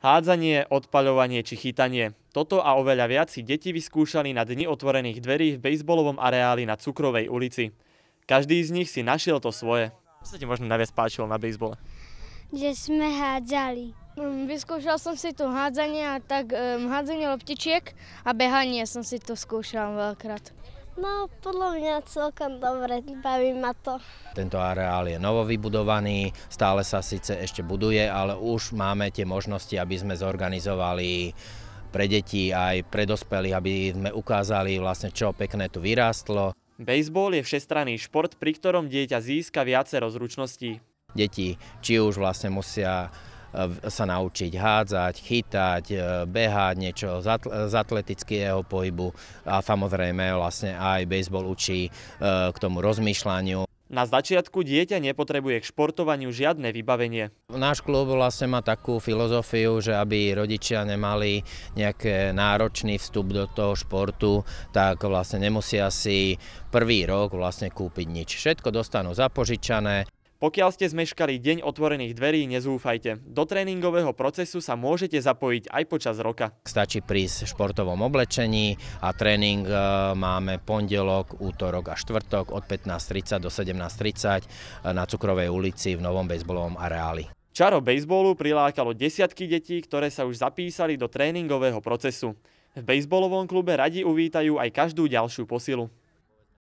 Hádzanie, odpaľovanie či chytanie. Toto a oveľa viac si deti vyskúšali na dni otvorených dverí v bejsbolovom areáli na Cukrovej ulici. Každý z nich si našiel to svoje. Čo sa ti možno najviac páčilo na bejsbole? Že sme hádzali. Mm, vyskúšal som si tu hádzanie a tak hádzanie loptičiek a behanie som si tu skúšal veľkrat. No, podľa mňa celkom dobre, baví ma to. Tento areál je novovybudovaný, stále sa síce ešte buduje, ale už máme tie možnosti, aby sme zorganizovali pre deti aj pre dospelých, aby sme ukázali vlastne, čo pekné tu vyrástlo. Bejsbol je všestranný šport, pri ktorom dieťa získa viacero zručností. Deti či už vlastne musia sa naučiť hádzať, chytať, e, behať niečo z atletického pohybu a samozrejme vlastne aj bejsbol učí e, k tomu rozmýšľaniu. Na začiatku dieťa nepotrebuje k športovaniu žiadne vybavenie. Náš klub vlastne má takú filozofiu, že aby rodičia nemali nejaký náročný vstup do toho športu, tak vlastne nemusia si prvý rok vlastne kúpiť nič. Všetko dostanú zapožičané. Pokiaľ ste zmeškali deň otvorených dverí, nezúfajte. Do tréningového procesu sa môžete zapojiť aj počas roka. Stačí prísť v športovom oblečení a tréning e, máme pondelok, útorok a štvrtok od 15.30 do 17.30 e, na Cukrovej ulici v Novom bejsbolovom areáli. Čaro bejsbolu prilákalo desiatky detí, ktoré sa už zapísali do tréningového procesu. V bejsbolovom klube radi uvítajú aj každú ďalšiu posilu.